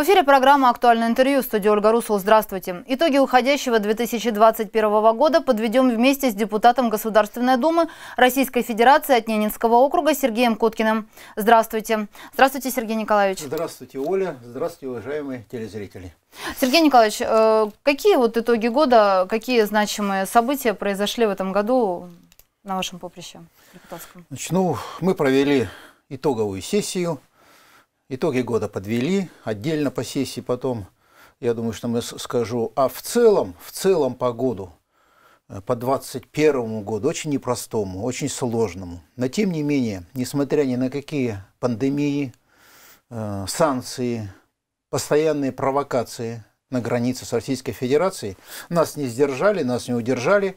В эфире программа «Актуальное интервью» в студии Ольга Русул. Здравствуйте. Итоги уходящего 2021 года подведем вместе с депутатом Государственной Думы Российской Федерации от Ненецкого округа Сергеем Куткиным. Здравствуйте. Здравствуйте, Сергей Николаевич. Здравствуйте, Оля. Здравствуйте, уважаемые телезрители. Сергей Николаевич, э, какие вот итоги года, какие значимые события произошли в этом году на вашем поприще депутатском? Значит, ну, мы провели итоговую сессию – Итоги года подвели, отдельно по сессии потом, я думаю, что мы скажу. А в целом, в целом по году, э, по 2021 году, очень непростому, очень сложному. Но тем не менее, несмотря ни на какие пандемии, э, санкции, постоянные провокации на границе с Российской Федерацией, нас не сдержали, нас не удержали.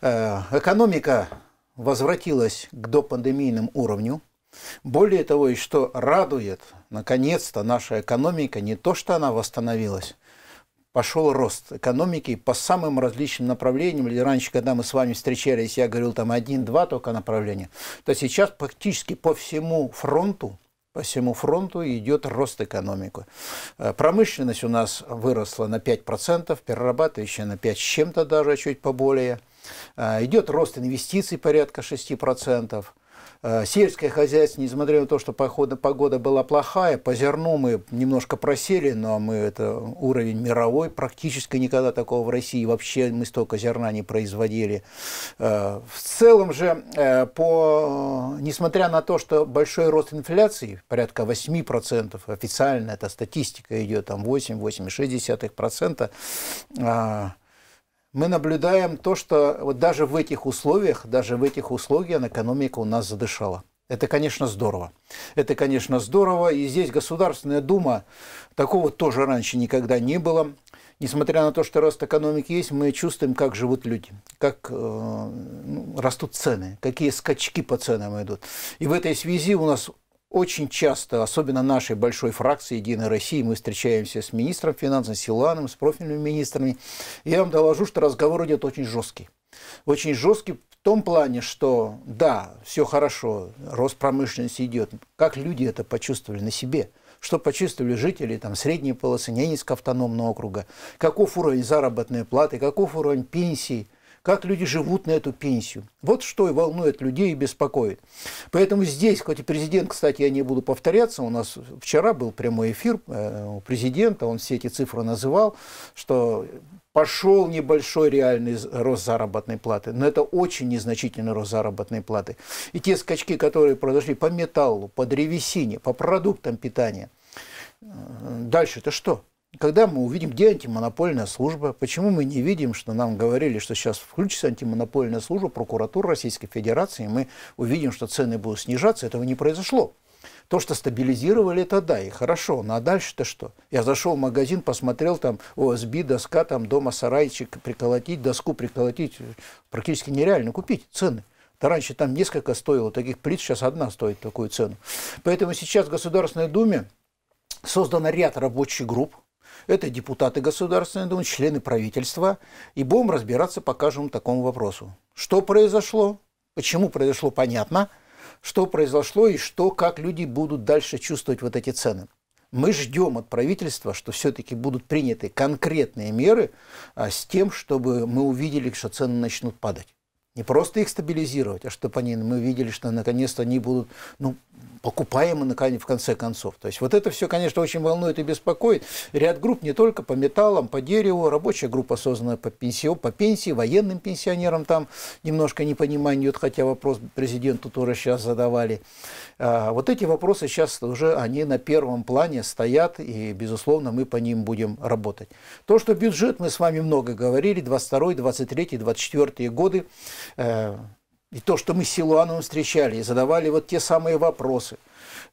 Э, экономика возвратилась к допандемийным уровню – более того, и что радует, наконец-то наша экономика, не то что она восстановилась, пошел рост экономики по самым различным направлениям. Или раньше, когда мы с вами встречались, я говорил там один-два только направления, то сейчас практически по всему фронту по всему фронту идет рост экономики. Э, промышленность у нас выросла на 5%, перерабатывающая на 5 с чем-то даже, чуть поболее. Э, идет рост инвестиций порядка 6%. Э, сельское хозяйство, несмотря на то, что похода, погода была плохая, по зерну мы немножко просели, но мы это уровень мировой, практически никогда такого в России вообще мы столько зерна не производили. Э, в целом же, э, по, несмотря на то, что большой рост инфляции, порядка 8%, официально эта статистика идет, там 8-8,6%, мы наблюдаем то, что вот даже в этих условиях, даже в этих условиях экономика у нас задышала. Это, конечно, здорово. Это, конечно, здорово. И здесь Государственная Дума, такого тоже раньше никогда не было. Несмотря на то, что рост экономики есть, мы чувствуем, как живут люди, как э, ну, растут цены, какие скачки по ценам идут. И в этой связи у нас очень часто, особенно нашей большой фракции «Единой России», мы встречаемся с министром финансов Силаном, с профильными министрами. Я вам доложу, что разговор идет очень жесткий. Очень жесткий в том плане, что да, все хорошо, рост промышленности идет. Как люди это почувствовали на себе? Что почувствовали жители там, средней полосы, Ненецкого автономного округа? Каков уровень заработной платы? Каков уровень пенсии? как люди живут на эту пенсию. Вот что и волнует людей и беспокоит. Поэтому здесь, хоть и президент, кстати, я не буду повторяться, у нас вчера был прямой эфир э, у президента, он все эти цифры называл, что пошел небольшой реальный рост заработной платы, но это очень незначительный рост заработной платы. И те скачки, которые произошли по металлу, по древесине, по продуктам питания, э, дальше-то что? когда мы увидим, где антимонопольная служба, почему мы не видим, что нам говорили, что сейчас включится антимонопольная служба, прокуратура Российской Федерации, и мы увидим, что цены будут снижаться, этого не произошло. То, что стабилизировали, это да, и хорошо, но ну а дальше-то что? Я зашел в магазин, посмотрел там ОСБ, доска, там дома сарайчик приколотить, доску приколотить, практически нереально купить цены. Да раньше там несколько стоило таких плит, сейчас одна стоит такую цену. Поэтому сейчас в Государственной Думе создан ряд рабочих групп, это депутаты Государственной Думы, члены правительства. И будем разбираться по каждому такому вопросу. Что произошло, почему произошло, понятно. Что произошло и что, как люди будут дальше чувствовать вот эти цены. Мы ждем от правительства, что все-таки будут приняты конкретные меры а, с тем, чтобы мы увидели, что цены начнут падать не просто их стабилизировать, а чтобы они, мы видели, что наконец-то они будут ну, покупаемы наконец, в конце концов. То есть вот это все, конечно, очень волнует и беспокоит. Ряд групп не только по металлам, по дереву, рабочая группа создана по пенсии, по пенсии, военным пенсионерам там немножко непонимание идет, хотя вопрос президенту тоже сейчас задавали. А, вот эти вопросы сейчас уже, они на первом плане стоят, и, безусловно, мы по ним будем работать. То, что бюджет, мы с вами много говорили, 22, 23, 24 годы, э, и то, что мы с Силуановым встречали и задавали вот те самые вопросы.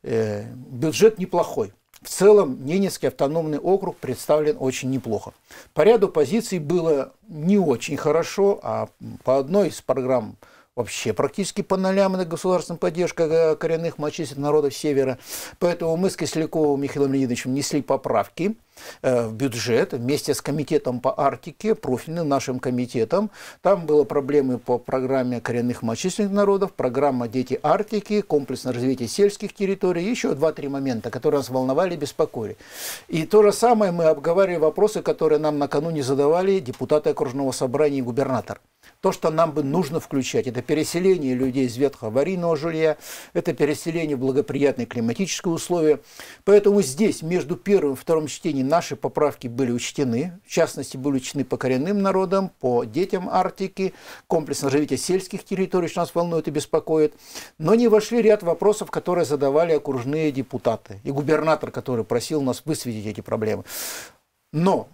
Э, бюджет неплохой. В целом Ненецкий автономный округ представлен очень неплохо. По ряду позиций было не очень хорошо, а по одной из программ вообще практически по нолям это государственная поддержка э, коренных малочисленных народов Севера. Поэтому мы с Кисляковым Михаилом Леонидовичем несли поправки э, в бюджет вместе с комитетом по Арктике, профильным нашим комитетом. Там были проблемы по программе коренных малочисленных народов, программа «Дети Арктики», комплексное развитие сельских территорий, еще два-три момента, которые нас волновали и беспокоили. И то же самое мы обговаривали вопросы, которые нам накануне задавали депутаты окружного собрания и губернатор. То, что нам бы нужно включать, это переселение людей из ветхого ветхоаварийного жилья, это переселение в благоприятные климатические условия. Поэтому здесь между первым и вторым чтением наши поправки были учтены. В частности, были учтены по коренным народам, по детям Арктики, комплексное развитие сельских территорий, что нас волнует и беспокоит. Но не вошли ряд вопросов, которые задавали окружные депутаты и губернатор, который просил нас высветить эти проблемы. Но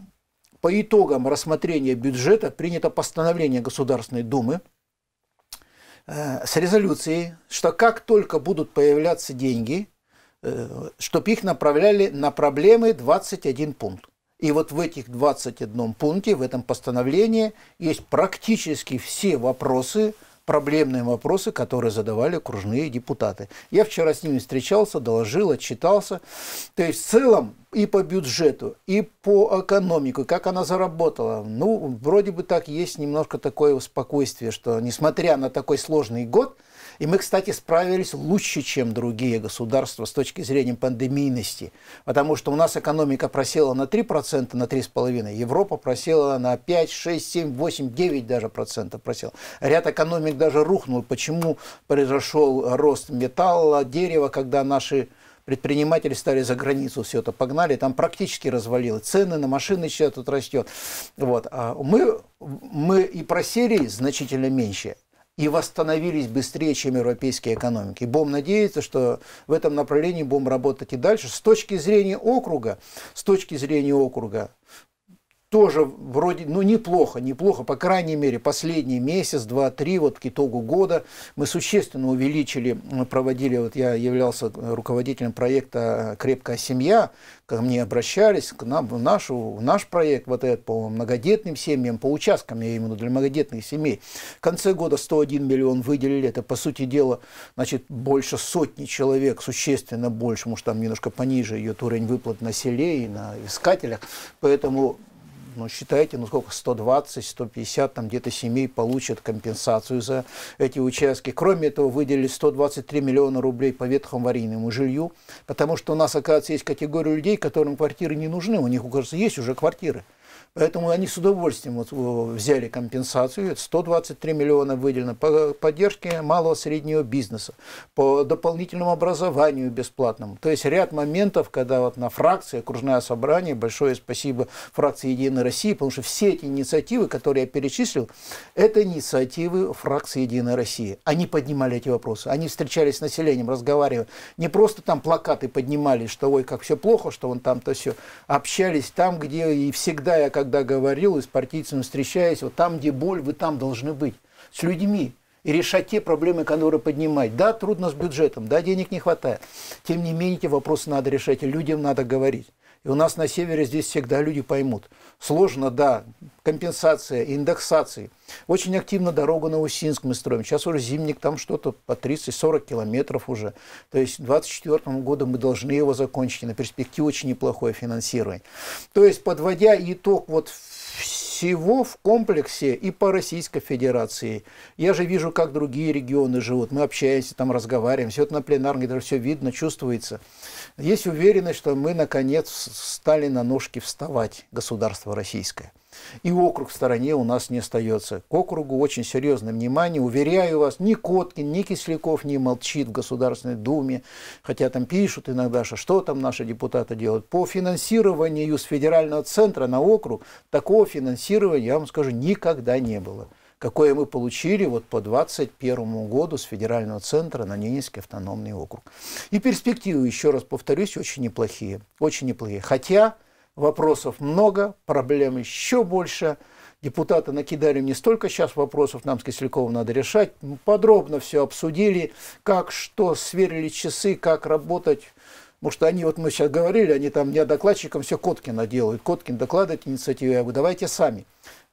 по итогам рассмотрения бюджета принято постановление Государственной Думы э, с резолюцией, что как только будут появляться деньги, э, чтобы их направляли на проблемы 21 пункт. И вот в этих 21 пункте, в этом постановлении, есть практически все вопросы, проблемные вопросы, которые задавали окружные депутаты. Я вчера с ними встречался, доложил, отчитался. То есть в целом и по бюджету, и по экономике, как она заработала. Ну, вроде бы так есть немножко такое спокойствие, что несмотря на такой сложный год – и мы, кстати, справились лучше, чем другие государства с точки зрения пандемийности, потому что у нас экономика просела на 3%, на 3,5%, Европа просела на 5, 6, 7, 8, 9 даже процентов просела. Ряд экономик даже рухнул. Почему произошел рост металла, дерева, когда наши предприниматели стали за границу все это погнали, там практически развалило. Цены на машины сейчас тут растет. Вот. А мы, мы и просели значительно меньше и восстановились быстрее, чем европейские экономики. БОМ надеется, что в этом направлении БОМ работать и дальше. С точки зрения округа, с точки зрения округа, тоже вроде, ну, неплохо, неплохо, по крайней мере, последний месяц, два, три, вот к итогу года мы существенно увеличили, мы проводили, вот я являлся э, руководителем проекта э, «Крепкая семья», ко мне обращались, к нам, в, нашу, в наш проект, вот этот по многодетным семьям, по участкам, я именно для многодетных семей. В конце года 101 миллион выделили, это, по сути дела, значит, больше сотни человек, существенно больше, может, там немножко пониже идет уровень выплат на селе и на искателях, поэтому ну, считайте, ну, сколько, 120, 150, там где-то семей получат компенсацию за эти участки. Кроме этого, выделили 123 миллиона рублей по ветхому аварийному жилью, потому что у нас, оказывается, есть категория людей, которым квартиры не нужны, у них, кажется, есть уже квартиры. Поэтому они с удовольствием вот взяли компенсацию. 123 миллиона выделено по поддержке малого среднего бизнеса, по дополнительному образованию бесплатному. То есть ряд моментов, когда вот на фракции, окружное собрание, большое спасибо фракции «Единой России», потому что все эти инициативы, которые я перечислил, это инициативы фракции «Единой России». Они поднимали эти вопросы, они встречались с населением, разговаривали. Не просто там плакаты поднимали, что ой, как все плохо, что вон там-то все. Общались там, где и всегда я когда говорил, и с партийцами встречаясь, вот там, где боль, вы там должны быть. С людьми и решать те проблемы, которые поднимать. Да, трудно с бюджетом, да, денег не хватает. Тем не менее, эти вопросы надо решать, и людям надо говорить. И у нас на севере здесь всегда люди поймут. Сложно, да, компенсация, индексации. Очень активно дорогу на Усинск мы строим. Сейчас уже зимник, там что-то по 30-40 километров уже. То есть к 2024 году мы должны его закончить. На перспективе очень неплохое финансирование. То есть, подводя итог вот всего в комплексе и по Российской Федерации. Я же вижу, как другие регионы живут. Мы общаемся, там разговариваем. Все это на пленарной, даже все видно, чувствуется. Есть уверенность, что мы, наконец, стали на ножки вставать, государство российское. И округ в стороне у нас не остается. К округу очень серьезное внимание. Уверяю вас, ни Коткин, ни Кисляков не молчит в Государственной Думе. Хотя там пишут иногда, что, что там наши депутаты делают. По финансированию с федерального центра на округ такого финансирования, я вам скажу, никогда не было какое мы получили вот по 2021 году с федерального центра на Ненецкий автономный округ. И перспективы, еще раз повторюсь, очень неплохие. Очень неплохие. Хотя вопросов много, проблем еще больше. Депутаты накидали мне столько сейчас вопросов, нам с Кисельковым надо решать. Мы ну, подробно все обсудили, как, что, сверили часы, как работать. Потому что они, вот мы сейчас говорили, они там не докладчиком все Коткина делают. Коткин докладывает инициативу, я говорю, давайте сами.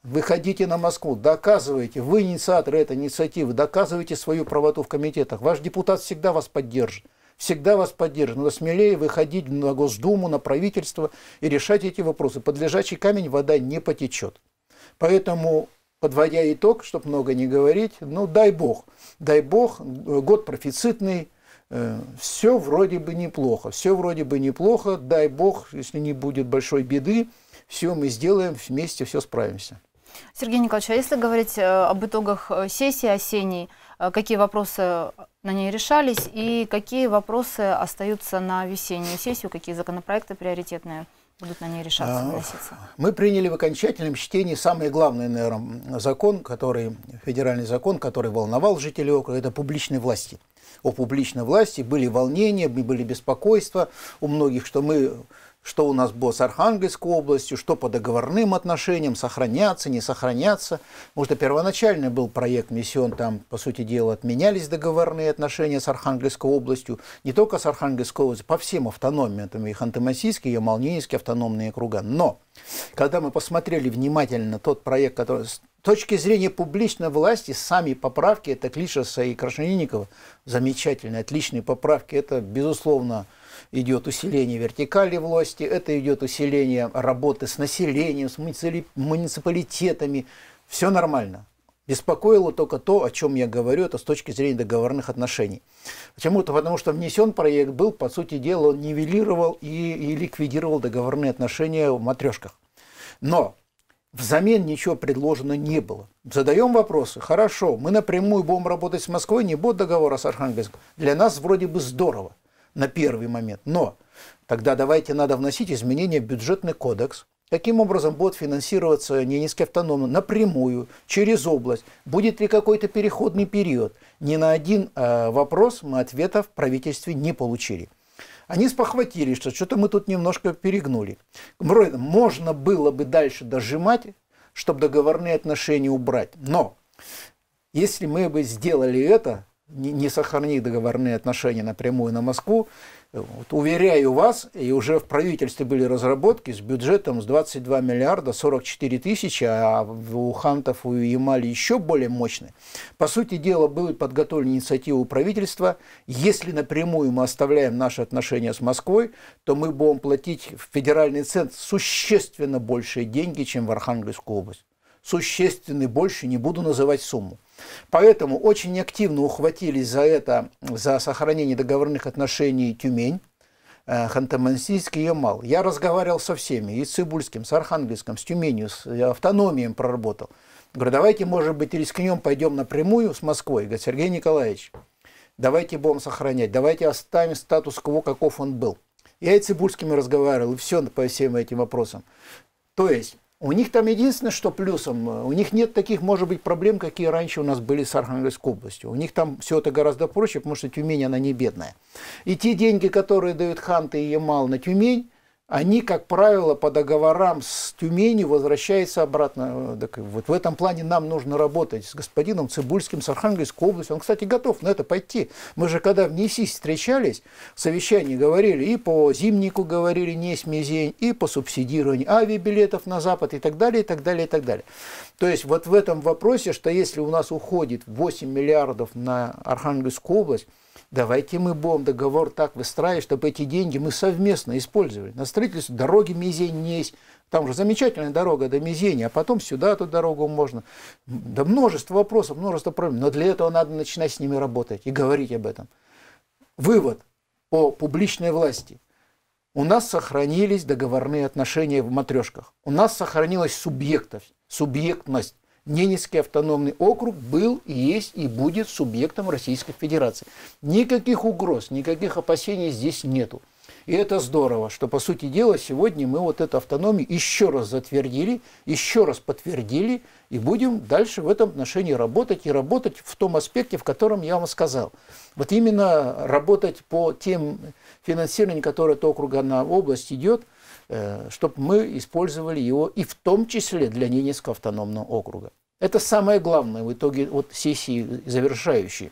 Выходите на Москву, доказывайте, вы инициаторы этой инициативы, доказывайте свою правоту в комитетах. Ваш депутат всегда вас поддержит, всегда вас поддержит. Надо смелее выходить на Госдуму, на правительство и решать эти вопросы. Под лежачий камень вода не потечет. Поэтому, подводя итог, чтобы много не говорить, ну дай бог, дай бог, э, год профицитный, э, все вроде бы неплохо, все вроде бы неплохо, дай бог, если не будет большой беды, все мы сделаем вместе, все справимся. Сергей Николаевич, а если говорить э, об итогах э, сессии осенней, э, какие вопросы на ней решались и какие вопросы остаются на весеннюю сессию, какие законопроекты приоритетные будут на ней решаться, а, вноситься? Мы приняли в окончательном чтении самый главный, наверное, закон, который, федеральный закон, который волновал жителей округа, это публичной власти. О публичной власти были волнения, были беспокойства у многих, что мы что у нас было с Архангельской областью, что по договорным отношениям, сохраняться, не сохраняться. Может, что первоначальный был проект «Миссион», там, по сути дела, отменялись договорные отношения с Архангельской областью, не только с Архангельской областью, по всем автономиям, там и Ханты-Мансийские, и Малнинские автономные округа. Но, когда мы посмотрели внимательно тот проект, который с точки зрения публичной власти, сами поправки, это Клишеса и Крашенинникова, замечательные, отличные поправки, это, безусловно, идет усиление вертикали власти, это идет усиление работы с населением, с муниципалитетами. Все нормально. Беспокоило только то, о чем я говорю, это с точки зрения договорных отношений. Почему-то потому, что внесен проект был, по сути дела, он нивелировал и, и ликвидировал договорные отношения в матрешках. Но взамен ничего предложено не было. Задаем вопросы. Хорошо, мы напрямую будем работать с Москвой, не будет договора с Архангельском. Для нас вроде бы здорово на первый момент. Но тогда давайте надо вносить изменения в бюджетный кодекс, Каким образом будет финансироваться Ненецкий автономный напрямую, через область? Будет ли какой-то переходный период? Ни на один э, вопрос мы ответа в правительстве не получили. Они спохватились, что что-то мы тут немножко перегнули. Вроде можно было бы дальше дожимать, чтобы договорные отношения убрать. Но если мы бы сделали это, не, не сохранив договорные отношения напрямую на Москву, вот, уверяю вас, и уже в правительстве были разработки с бюджетом с 22 миллиарда 44 тысячи, а у Хантов у Ямали еще более мощные. По сути дела, были инициатива у правительства. Если напрямую мы оставляем наши отношения с Москвой, то мы будем платить в федеральный центр существенно большие деньги, чем в Архангельскую область. Существенно больше, не буду называть сумму. Поэтому очень активно ухватились за это, за сохранение договорных отношений Тюмень, э, Ханты-Мансийский и Ямал. Я разговаривал со всеми, и с Цибульским, с Архангельском, с Тюменью, с э, автономием проработал. Говорю, давайте, может быть, рискнем, пойдем напрямую с Москвой. Говорит, Сергей Николаевич, давайте будем сохранять, давайте оставим статус-кво, каков он был. Я и Цибульскими разговаривал, и все по всем этим вопросам. То есть, у них там единственное, что плюсом, э, у них нет таких, может быть, проблем, какие раньше у нас были с Архангельской областью. У них там все это гораздо проще, потому что Тюмень, она не бедная. И те деньги, которые дают Ханты и Ямал на Тюмень, они, как правило, по договорам с Тюменью возвращаются обратно. Так вот в этом плане нам нужно работать с господином Цибульским, с Архангельской областью. Он, кстати, готов на это пойти. Мы же когда в НИСИ встречались, в совещании говорили и по зимнику говорили, не смезень, и по субсидированию авиабилетов на Запад и так далее, и так далее, и так далее. То есть вот в этом вопросе, что если у нас уходит 8 миллиардов на Архангельскую область, давайте мы будем договор так выстраивать, чтобы эти деньги мы совместно использовали. На строительство дороги Мизень есть, там же замечательная дорога до Мизени, а потом сюда эту дорогу можно. Да множество вопросов, множество проблем, но для этого надо начинать с ними работать и говорить об этом. Вывод о публичной власти. У нас сохранились договорные отношения в матрешках. У нас сохранилась субъектность, субъектность Ненецкий автономный округ был, есть и будет субъектом Российской Федерации. Никаких угроз, никаких опасений здесь нету. И это здорово, что, по сути дела, сегодня мы вот эту автономию еще раз затвердили, еще раз подтвердили, и будем дальше в этом отношении работать, и работать в том аспекте, в котором я вам сказал. Вот именно работать по тем финансированиям, которые от округа на область идет – Э, чтобы мы использовали его и в том числе для Ненецкого автономного округа. Это самое главное в итоге вот сессии завершающей.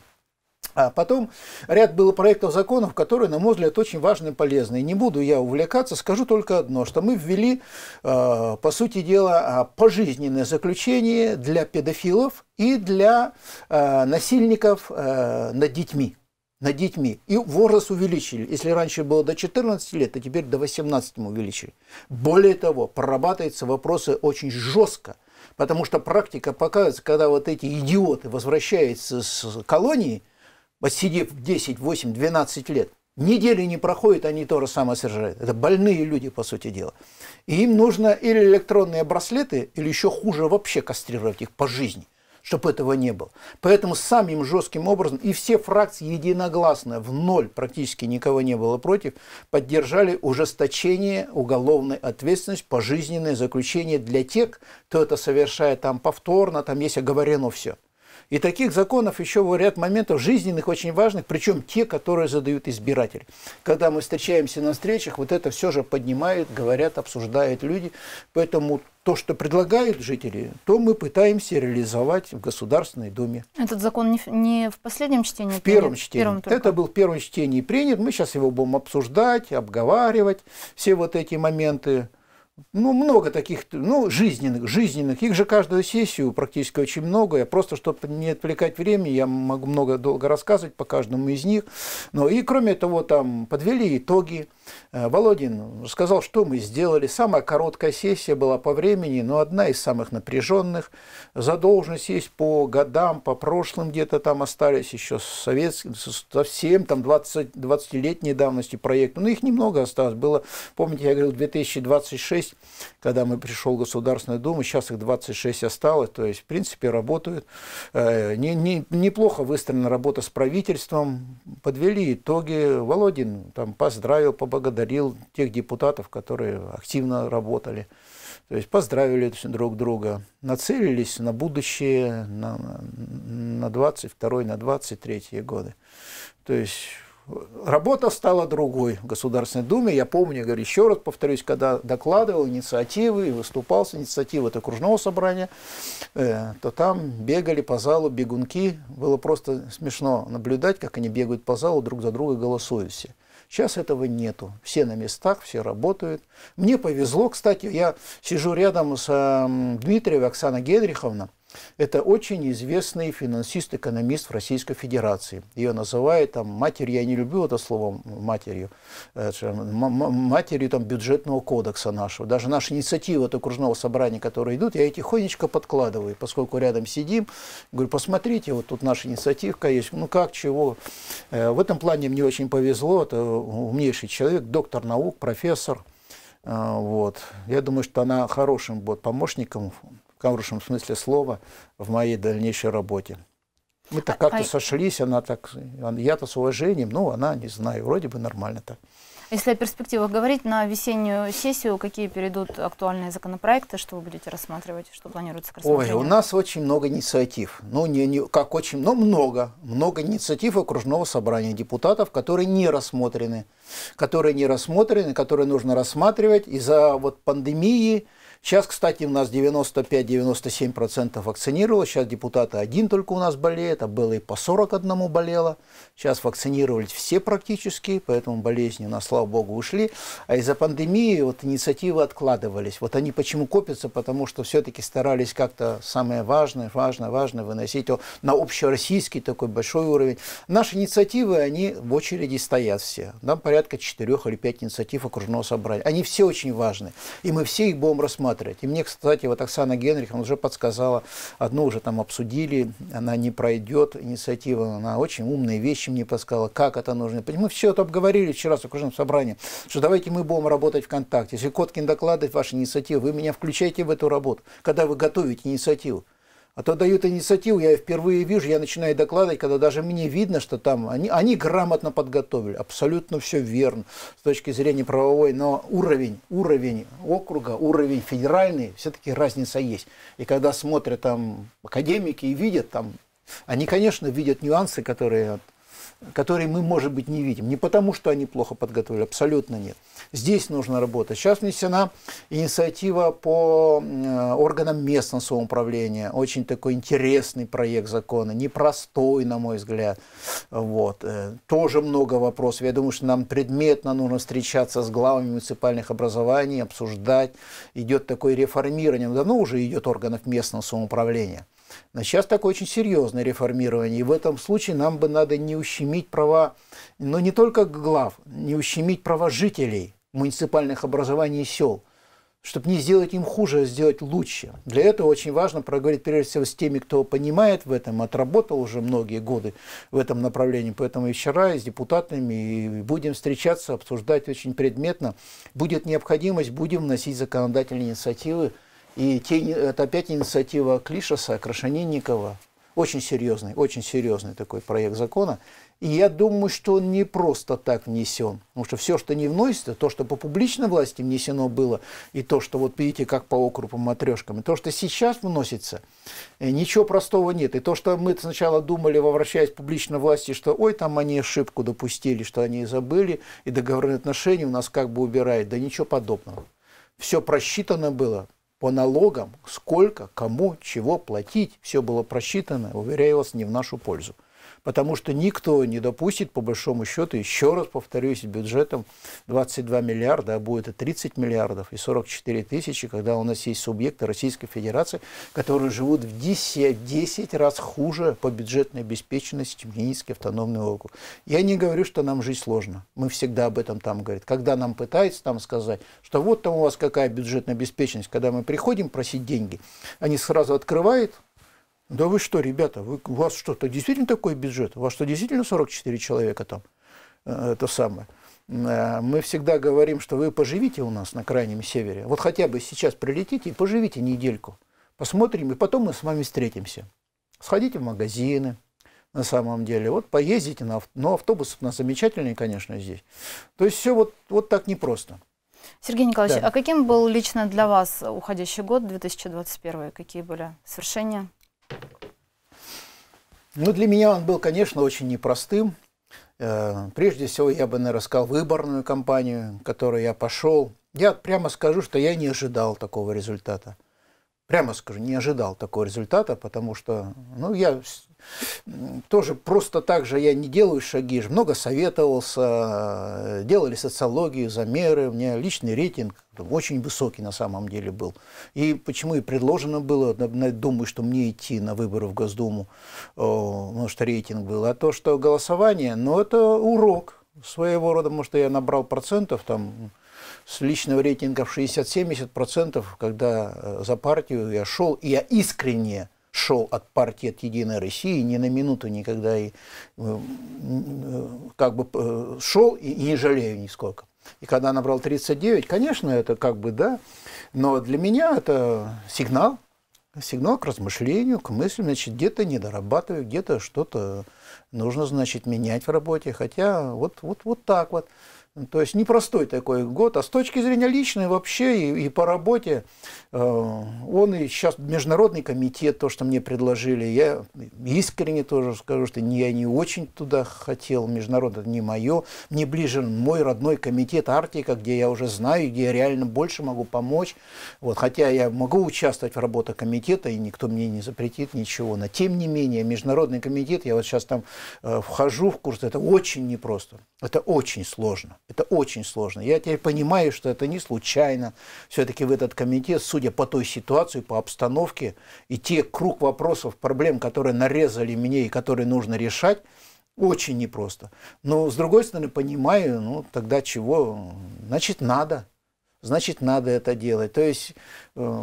А потом ряд было проектов законов, которые, на мой взгляд, очень важны и полезны. не буду я увлекаться, скажу только одно, что мы ввели, э, по сути дела, а, пожизненное заключение для педофилов и для э, насильников над детьми над детьми. И возраст увеличили. Если раньше было до 14 лет, то теперь до 18 увеличили. Более того, прорабатываются вопросы очень жестко. Потому что практика показывает, когда вот эти идиоты возвращаются с колонии, отсидев 10, 8, 12 лет, недели не проходит, они то же самое совершают. Это больные люди, по сути дела. И им нужно или электронные браслеты, или еще хуже вообще кастрировать их по жизни чтобы этого не было. Поэтому самим жестким образом и все фракции единогласно, в ноль практически никого не было против, поддержали ужесточение уголовной ответственности, пожизненное заключение для тех, кто это совершает там повторно, там есть оговорено все. И таких законов еще в ряд моментов жизненных, очень важных, причем те, которые задают избиратели. Когда мы встречаемся на встречах, вот это все же поднимают, говорят, обсуждают люди. Поэтому то, что предлагают жители, то мы пытаемся реализовать в Государственной Думе. Этот закон не в, не в последнем чтении? В первом чтении. Первым только. Это был в первом чтении принят. Мы сейчас его будем обсуждать, обговаривать, все вот эти моменты. Ну, много таких, ну, жизненных, жизненных. Их же каждую сессию практически очень много. Я просто, чтобы не отвлекать время я могу много долго рассказывать по каждому из них. Но и кроме того, там подвели итоги. Э, Володин сказал, что мы сделали. Самая короткая сессия была по времени, но одна из самых напряженных. Задолженность есть по годам, по прошлым где-то там остались еще советские, совсем там 20, 20-летней давности проекты. Но их немного осталось. Было, помните, я говорил, 2026 26, когда мы пришел в Государственную Думу, сейчас их 26 осталось, то есть, в принципе, работают. Э, не, не, неплохо выстроена работа с правительством, подвели итоги. Володин там поздравил, поблагодарил тех депутатов, которые активно работали. То есть поздравили друг друга, нацелились на будущее, на, на 22 на 23 годы. То есть Работа стала другой в Государственной Думе. Я помню, я говорю, еще раз повторюсь, когда докладывал инициативы и выступал с инициативы это окружного собрания, э, то там бегали по залу бегунки. Было просто смешно наблюдать, как они бегают по залу друг за друга, голосуют все. Сейчас этого нету. Все на местах, все работают. Мне повезло, кстати, я сижу рядом с э, Дмитриевой Оксаной Генриховной, это очень известный финансист-экономист в Российской Федерации. Ее называют там матерью. я не люблю это слово матерью, э, матерью там, бюджетного кодекса нашего. Даже наши инициативы от окружного собрания, которые идут, я их тихонечко подкладываю, поскольку рядом сидим. Говорю, посмотрите, вот тут наша инициативка есть, ну как, чего. Э, в этом плане мне очень повезло, это умнейший человек, доктор наук, профессор. Э, вот. Я думаю, что она хорошим будет помощником хорошем смысле слова в моей дальнейшей работе. Мы так как-то а... сошлись, она так, я-то с уважением, ну, она, не знаю, вроде бы нормально так. А если о перспективах говорить, на весеннюю сессию какие перейдут актуальные законопроекты, что вы будете рассматривать, что планируется к рассмотрению? Ой, у нас очень много инициатив. Ну, не, не, как очень, но много. Много инициатив окружного собрания депутатов, которые не рассмотрены. Которые не рассмотрены, которые нужно рассматривать из-за вот пандемии, Сейчас, кстати, у нас 95-97% вакцинировало. Сейчас депутаты один только у нас болеет, а было и по 41 болело. Сейчас вакцинировались все практически, поэтому болезни у нас, слава богу, ушли. А из-за пандемии вот инициативы откладывались. Вот они почему копятся? Потому что все-таки старались как-то самое важное, важное, важное выносить на общероссийский такой большой уровень. Наши инициативы, они в очереди стоят все. Нам порядка 4 или 5 инициатив окружного собрания. Они все очень важны. И мы все их будем рассматривать рассматривать. И мне, кстати, вот Оксана Генрих уже подсказала, одну уже там обсудили, она не пройдет, инициатива, она очень умные вещи мне подсказала, как это нужно. Мы все это обговорили вчера с окружным собранием, что давайте мы будем работать ВКонтакте. Если Коткин докладывает ваши инициативы, вы меня включаете в эту работу, когда вы готовите инициативу. А то дают инициативу, я впервые вижу, я начинаю докладывать, когда даже мне видно, что там они, они грамотно подготовили, абсолютно все верно с точки зрения правовой, но уровень, уровень округа, уровень федеральный, все-таки разница есть. И когда смотрят там академики и видят там, они, конечно, видят нюансы, которые которые мы, может быть, не видим. Не потому, что они плохо подготовили, абсолютно нет. Здесь нужно работать. Сейчас внесена инициатива по э, органам местного самоуправления. Очень такой интересный проект закона, непростой, на мой взгляд. Вот. Э, тоже много вопросов. Я думаю, что нам предметно нужно встречаться с главами муниципальных образований, обсуждать. Идет такое реформирование. Давно ну, уже идет органов местного самоуправления. Но а сейчас такое очень серьезное реформирование, и в этом случае нам бы надо не ущемить права, но ну, не только глав, не ущемить права жителей муниципальных образований и сел, чтобы не сделать им хуже, а сделать лучше. Для этого очень важно проговорить, прежде всего, с теми, кто понимает в этом, отработал уже многие годы в этом направлении. Поэтому и вчера и с депутатами и будем встречаться, обсуждать очень предметно. Будет необходимость, будем вносить законодательные инициативы, и те, это опять инициатива Клишаса, Крашенинникова. Очень серьезный, очень серьезный такой проект закона. И я думаю, что он не просто так внесен. Потому что все, что не вносится, то, что по публичной власти внесено было, и то, что вот видите, как по округу матрешкам, и то, что сейчас вносится, э, ничего простого нет. И то, что мы сначала думали, возвращаясь к публичной власти, что ой, там они ошибку допустили, что они забыли, и договорные отношения у нас как бы убирают. Да ничего подобного. Все просчитано было, по налогам, сколько, кому, чего платить. Все было просчитано, уверяю вас, не в нашу пользу потому что никто не допустит, по большому счету, еще раз повторюсь, бюджетом 22 миллиарда, а будет и 30 миллиардов, и 44 тысячи, когда у нас есть субъекты Российской Федерации, которые живут в 10, 10 а раз хуже по бюджетной обеспеченности, чем Ленинский автономный округ. Я не говорю, что нам жить сложно. Мы всегда об этом там говорим. Когда нам пытаются там сказать, что вот там у вас какая бюджетная обеспеченность, когда мы приходим просить деньги, они сразу открывают да вы что, ребята, вы, у вас что-то действительно такой бюджет? У вас что, действительно 44 человека там? Э, это самое. Э, мы всегда говорим, что вы поживите у нас на Крайнем Севере. Вот хотя бы сейчас прилетите и поживите недельку. Посмотрим, и потом мы с вами встретимся. Сходите в магазины, на самом деле. Вот поездите на автобус. Но ну, автобус у нас замечательный, конечно, здесь. То есть все вот, вот так непросто. Сергей Николаевич, да. а каким был лично для вас уходящий год 2021? Какие были свершения? Ну, для меня он был, конечно, очень непростым. Э, прежде всего, я бы, наверное, сказал выборную кампанию, в которую я пошел. Я прямо скажу, что я не ожидал такого результата прямо скажу, не ожидал такого результата, потому что, ну, я тоже просто так же я не делаю шаги, много советовался, делали социологию, замеры, у меня личный рейтинг очень высокий на самом деле был. И почему и предложено было, думаю, что мне идти на выборы в Госдуму, э, потому что рейтинг был, а то, что голосование, ну, это урок своего рода, потому что я набрал процентов там, с личного рейтинга в 60-70%, когда э, за партию я шел, и я искренне шел от партии от Единой России, ни на минуту никогда и э, э, как бы шел и, не жалею нисколько. И когда набрал 39, конечно, это как бы да, но для меня это сигнал, сигнал к размышлению, к мысли, значит, где-то не дорабатываю, где-то что-то нужно, значит, менять в работе. Хотя вот, вот, вот так вот. То есть непростой такой год. А с точки зрения личной вообще и, и по работе, э, он и сейчас Международный комитет, то, что мне предложили, я искренне тоже скажу, что не я не очень туда хотел, Международный не мое. Мне ближе мой родной комитет Арктика, где я уже знаю, где я реально больше могу помочь. Вот, хотя я могу участвовать в работе комитета, и никто мне не запретит ничего. Но тем не менее, Международный комитет, я вот сейчас там э, вхожу в курс, это очень непросто. Это очень сложно. Это очень сложно. Я теперь понимаю, что это не случайно. Все-таки в этот комитет, судя по той ситуации, по обстановке и те круг вопросов, проблем, которые нарезали мне и которые нужно решать, очень непросто. Но, с другой стороны, понимаю, ну, тогда чего? Значит, надо. Значит, надо это делать. То есть, э,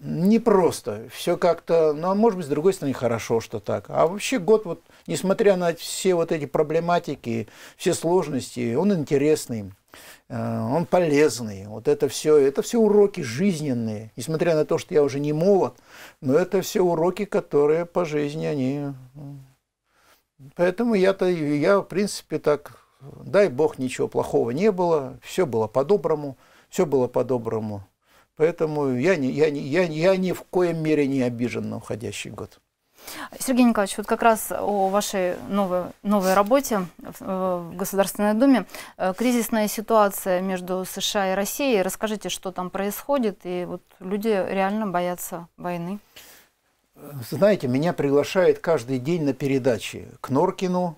непросто. Все как-то, ну, а может быть, с другой стороны, хорошо, что так. А вообще год, вот, несмотря на все вот эти проблематики, все сложности, он интересный, э, он полезный. Вот это все, это все уроки жизненные. Несмотря на то, что я уже не молод, но это все уроки, которые по жизни они... Поэтому я-то, я, в принципе, так, дай бог, ничего плохого не было, все было по-доброму, все было по-доброму. Поэтому я, не, я, не, я, я ни в коем мере не обижен на уходящий год. Сергей Николаевич, вот как раз о вашей новой, новой работе в э, Государственной Думе. Э, кризисная ситуация между США и Россией. Расскажите, что там происходит, и вот люди реально боятся войны. Знаете, меня приглашают каждый день на передачи к Норкину,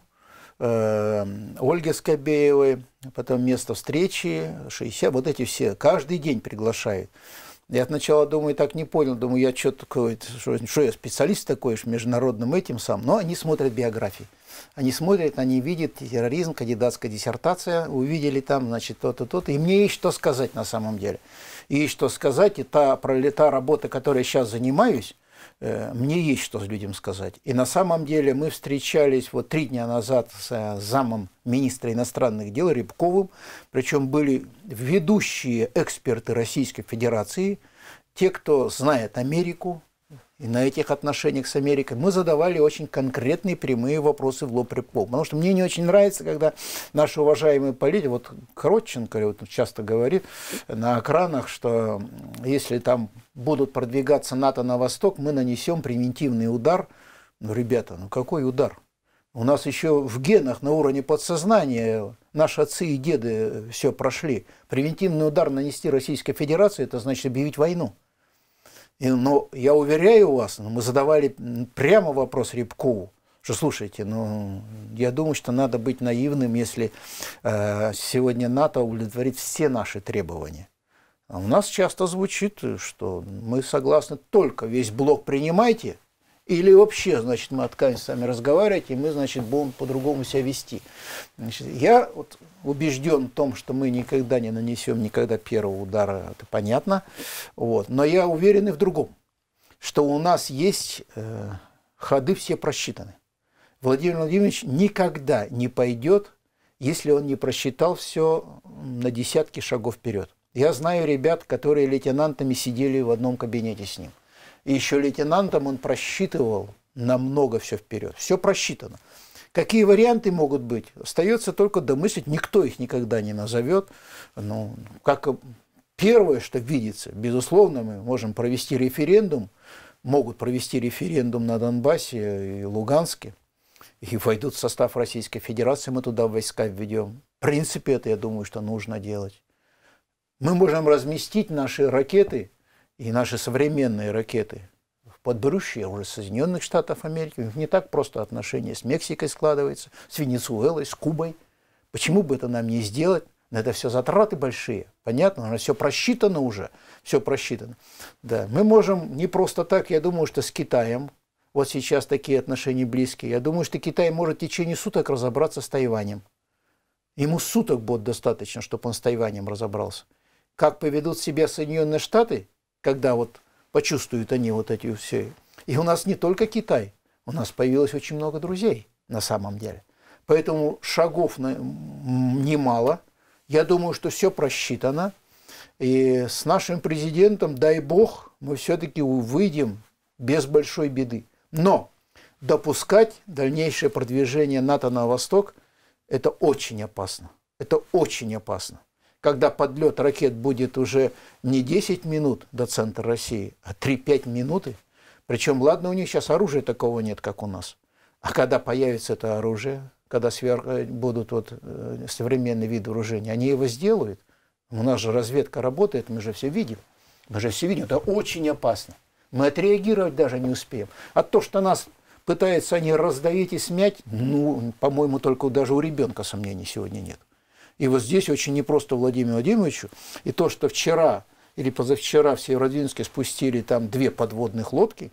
Эм, Ольги Скобеевой, потом «Место встречи», 60, вот эти все, каждый день приглашает. Я сначала, думаю, так не понял, думаю, я что такое, что, что я специалист такой, что международным этим сам, но они смотрят биографии. Они смотрят, они видят терроризм, кандидатская диссертация, увидели там, значит, то-то, то-то. И мне есть что сказать на самом деле. И есть что сказать, и та, про та работа, которой я сейчас занимаюсь, Э, мне есть что людям сказать. И на самом деле мы встречались вот три дня назад с э, замом министра иностранных дел Рябковым, причем были ведущие эксперты Российской Федерации, те, кто знает Америку, и на этих отношениях с Америкой, мы задавали очень конкретные прямые вопросы в лоб лоб. Потому что мне не очень нравится, когда наши уважаемые политики, вот Коротченко вот часто говорит на экранах, что если там будут продвигаться НАТО на восток, мы нанесем превентивный удар. Ну, ребята, ну какой удар? У нас еще в генах на уровне подсознания наши отцы и деды все прошли. Превентивный удар нанести Российской Федерации, это значит объявить войну. И, но ну, я уверяю вас, ну, мы задавали прямо вопрос Рябкову, что слушайте, ну, я думаю, что надо быть наивным, если э, сегодня НАТО удовлетворит все наши требования. А у нас часто звучит, что мы согласны только весь блок принимайте, или вообще, значит, мы откажемся с вами разговаривать, и мы, значит, будем по-другому себя вести. Значит, я вот убежден в том, что мы никогда не нанесем никогда первого удара, это понятно. Вот. Но я уверен и в другом, что у нас есть э, ходы все просчитаны. Владимир Владимирович никогда не пойдет, если он не просчитал все на десятки шагов вперед. Я знаю ребят, которые лейтенантами сидели в одном кабинете с ним. И еще лейтенантом он просчитывал намного все вперед. Все просчитано. Какие варианты могут быть? Остается только домыслить, никто их никогда не назовет. Ну, как первое, что видится, безусловно, мы можем провести референдум, могут провести референдум на Донбассе и Луганске, и войдут в состав Российской Федерации, мы туда войска введем. В принципе, это, я думаю, что нужно делать. Мы можем разместить наши ракеты и наши современные ракеты – подберущие уже Соединенных Штатов Америки. У них не так просто отношения с Мексикой складываются, с Венесуэлой, с Кубой. Почему бы это нам не сделать? Но это все затраты большие. Понятно, оно все просчитано уже. Все просчитано. Да. Мы можем не просто так, я думаю, что с Китаем, вот сейчас такие отношения близкие, я думаю, что Китай может в течение суток разобраться с Тайванем. Ему суток будет достаточно, чтобы он с Тайванем разобрался. Как поведут себя Соединенные Штаты, когда вот почувствуют они вот эти все. И у нас не только Китай, у нас появилось очень много друзей на самом деле. Поэтому шагов немало. Я думаю, что все просчитано. И с нашим президентом, дай бог, мы все-таки выйдем без большой беды. Но допускать дальнейшее продвижение НАТО на восток – это очень опасно. Это очень опасно когда подлет ракет будет уже не 10 минут до центра России, а 3-5 минуты. Причем, ладно, у них сейчас оружия такого нет, как у нас. А когда появится это оружие, когда сверх... Э, будут вот э, современный вид вооружения, они его сделают. У нас же разведка работает, мы же все видим. Мы же все видим, это очень опасно. Мы отреагировать даже не успеем. А то, что нас пытаются они раздавить и смять, ну, по-моему, только даже у ребенка сомнений сегодня нет. И вот здесь очень непросто Владимиру Владимировичу. И то, что вчера или позавчера в Северодвинске спустили там две подводных лодки,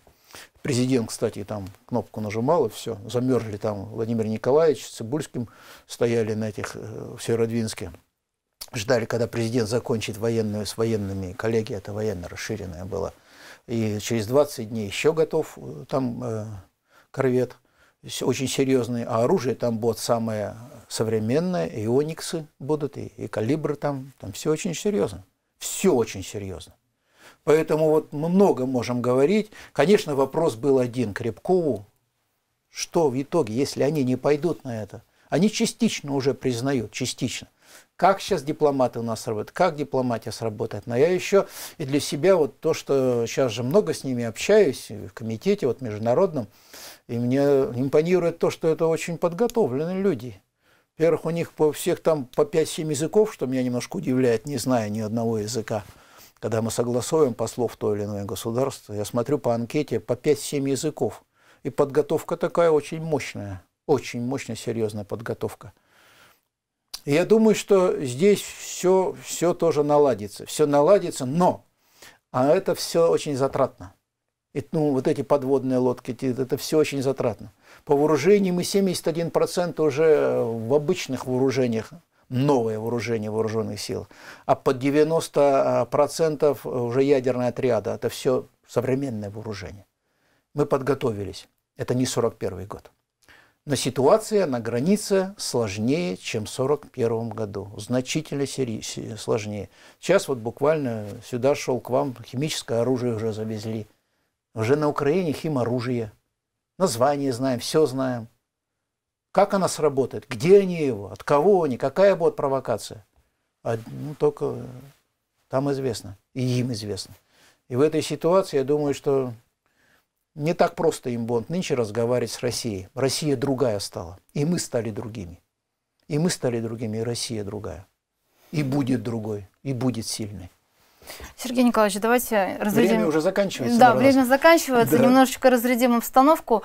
Президент, кстати, там кнопку нажимал, и все, замерзли там Владимир Николаевич с Цибульским, стояли на этих, э, в Северодвинске, ждали, когда президент закончит военную с военными, коллеги, это военно расширенное было, и через 20 дней еще готов э, там э, корвет, очень серьезный, а оружие там будет самое современные, и ониксы будут, и, и калибры там, там все очень серьезно. Все очень серьезно. Поэтому вот мы много можем говорить. Конечно, вопрос был один Крепкову. Что в итоге, если они не пойдут на это? Они частично уже признают, частично. Как сейчас дипломаты у нас работают, как дипломатия сработает. Но я еще и для себя вот то, что сейчас же много с ними общаюсь, в комитете вот международном, и мне импонирует то, что это очень подготовленные люди – во-первых, у них по всех там по 5-7 языков, что меня немножко удивляет, не зная ни одного языка. Когда мы согласовываем послов то или иное государство, я смотрю по анкете по 5-7 языков. И подготовка такая очень мощная, очень мощная, серьезная подготовка. И я думаю, что здесь все, все тоже наладится. Все наладится, но а это все очень затратно ну, вот эти подводные лодки, это все очень затратно. По вооружению мы 71% уже в обычных вооружениях, новое вооружение вооруженных сил, а под 90% уже ядерная отряда, это все современное вооружение. Мы подготовились, это не 41 год. Но ситуация на границе сложнее, чем в 1941 году. Значительно сложнее. Сейчас вот буквально сюда шел к вам, химическое оружие уже завезли – уже на Украине химоружие. Название знаем, все знаем. Как она сработает? Где они его? От кого они? Какая будет провокация? А, ну, только там известно. И им известно. И в этой ситуации, я думаю, что не так просто им будет нынче разговаривать с Россией. Россия другая стала. И мы стали другими. И мы стали другими, и Россия другая. И будет другой, и будет сильной. Сергей Николаевич, давайте разрядим... Время уже заканчивается. Да, время раз. заканчивается. Да. Немножечко разрядим обстановку.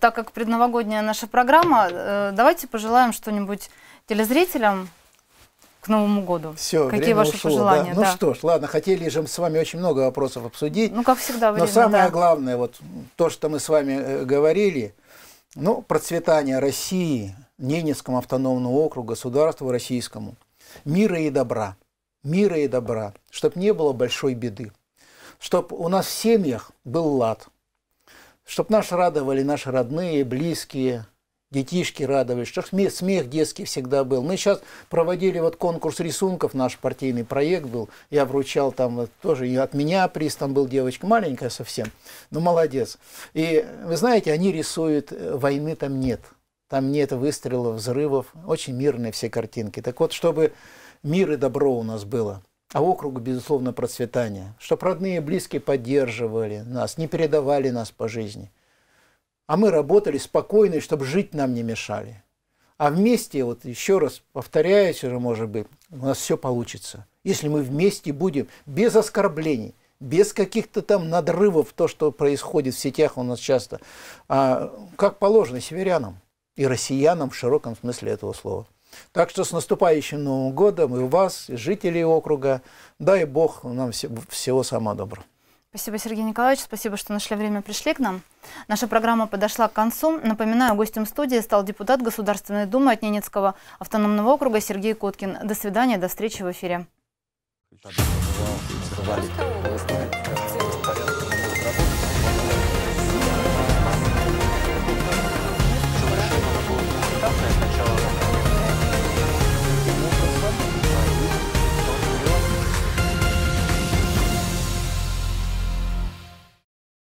Так как предновогодняя наша программа, э, давайте пожелаем что-нибудь телезрителям к Новому году. Все, Какие время ваши ушло, пожелания? Да? Ну да. что ж, ладно, хотели же мы с вами очень много вопросов обсудить. Ну, как всегда, время, Но самое да. главное, вот то, что мы с вами э, говорили, ну, процветание России, Ненецкому автономному округу, государству российскому, мира и добра мира и добра, чтобы не было большой беды, чтобы у нас в семьях был лад, чтобы нас радовали наши родные, близкие, детишки радовались, что смех, смех детский всегда был. Мы сейчас проводили вот конкурс рисунков, наш партийный проект был, я вручал там вот, тоже, и от меня приз там был, девочка маленькая совсем, но ну, молодец. И вы знаете, они рисуют, э, войны там нет, там нет выстрелов, взрывов, очень мирные все картинки. Так вот, чтобы мир и добро у нас было. А округу, безусловно, процветание. Чтоб родные и близкие поддерживали нас, не передавали нас по жизни. А мы работали спокойно, чтобы жить нам не мешали. А вместе, вот еще раз повторяюсь уже, может быть, у нас все получится. Если мы вместе будем, без оскорблений, без каких-то там надрывов, то, что происходит в сетях у нас часто, а, как положено северянам и россиянам в широком смысле этого слова. Так что с наступающим Новым годом и вас, и жителей округа. Дай Бог нам всего самого доброго. Спасибо, Сергей Николаевич. Спасибо, что нашли время, пришли к нам. Наша программа подошла к концу. Напоминаю, гостем студии стал депутат Государственной Думы от Ненецкого автономного округа Сергей Коткин. До свидания, до встречи в эфире.